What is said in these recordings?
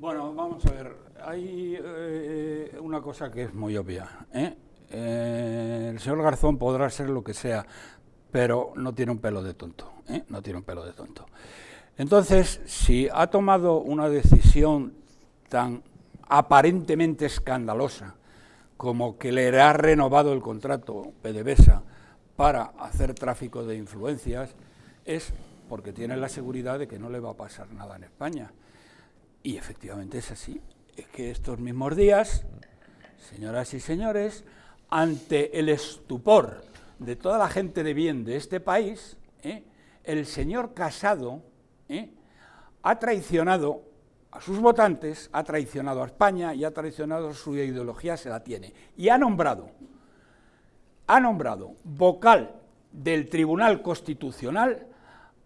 Bueno, vamos a ver. Hay eh, una cosa que es muy obvia. ¿eh? Eh, el señor Garzón podrá ser lo que sea, pero no tiene un pelo de tonto. No tiene un pelo de tonto. Entonces, si ha tomado una decisión tan aparentemente escandalosa como que le ha renovado el contrato PDVSA para hacer tráfico de influencias, es porque tiene la seguridad de que no le va a pasar nada en España. Y efectivamente es así. Es que estos mismos días, señoras y señores, ante el estupor de toda la gente de bien de este país, ¿eh? el señor Casado ¿eh? ha traicionado a sus votantes, ha traicionado a España y ha traicionado su ideología, se la tiene. Y ha nombrado, ha nombrado vocal del Tribunal Constitucional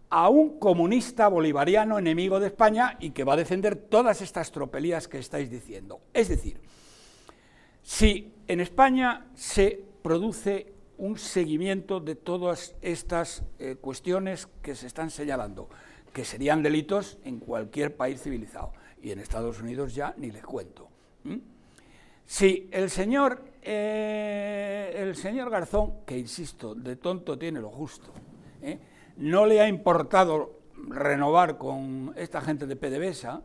a un comunista bolivariano enemigo de España y que va a defender todas estas tropelías que estáis diciendo. Es decir, si en España se produce un seguimiento de todas estas eh, cuestiones que se están señalando, que serían delitos en cualquier país civilizado, y en Estados Unidos ya ni les cuento. Si el señor, eh, el señor Garzón, que insisto, de tonto tiene lo justo, ¿eh? no le ha importado renovar con esta gente de PDVSA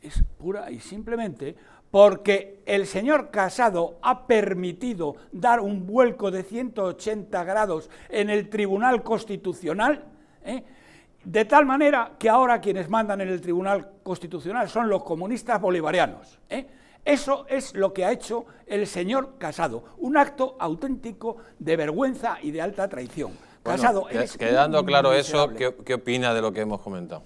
es pura y simplemente porque el señor Casado ha permitido dar un vuelco de 180 grados en el Tribunal Constitucional, ¿eh? de tal manera que ahora quienes mandan en el Tribunal Constitucional son los comunistas bolivarianos. ¿eh? Eso es lo que ha hecho el señor Casado, un acto auténtico de vergüenza y de alta traición. Casado, quedando claro eso, ¿qué, opina de lo que hemos comentado?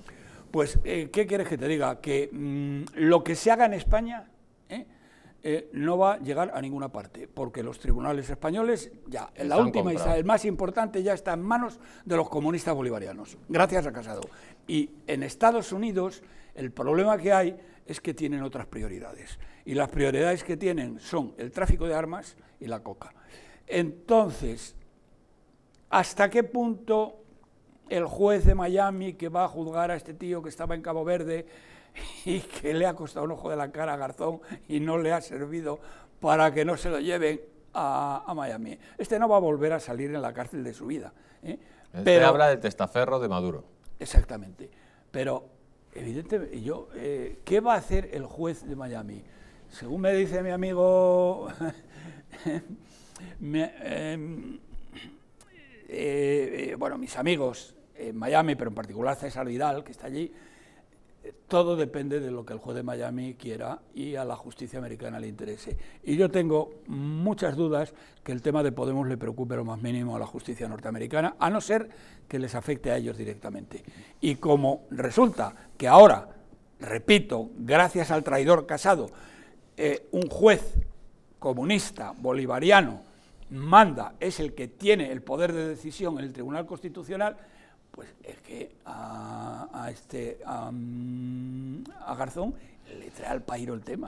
Pues, eh, ¿qué quieres que te diga? Que mm, lo que se haga en España eh, eh, no va a llegar a ninguna parte, porque los tribunales españoles, ya, en la última y el más importante, ya está en manos de los comunistas bolivarianos, gracias a Casado. Y en Estados Unidos, el problema que hay es que tienen otras prioridades. Y las prioridades que tienen son el tráfico de armas y la coca. Entonces, hasta qué punto el juez de Miami que va a juzgar a este tío que estaba en Cabo Verde y que le ha costado un ojo de la cara a Garzón y no le ha servido para que no se lo lleven a, Miami. Este no va a volver a salir en la cárcel de su vida. ¿eh? Este Pero, habla del testaferro de Maduro. Exactamente. Pero, evidentemente, yo, eh, ¿qué va a hacer el juez de Miami? Según me dice mi amigo... Em, bueno, mis amigos en Miami, pero en particular César Vidal, que está allí, eh, todo depende de lo que el juez de Miami quiera y a la justicia americana le interese. Y yo tengo muchas dudas que el tema de Podemos le preocupe lo más mínimo a la justicia norteamericana, a no ser que les afecte a ellos directamente. Y como resulta que ahora, repito, gracias al traidor casado, eh, un juez comunista bolivariano manda, es el que tiene el poder de decisión en el Tribunal Constitucional, pues es que a, este mm, a, Garzón le trae al pairo el tema.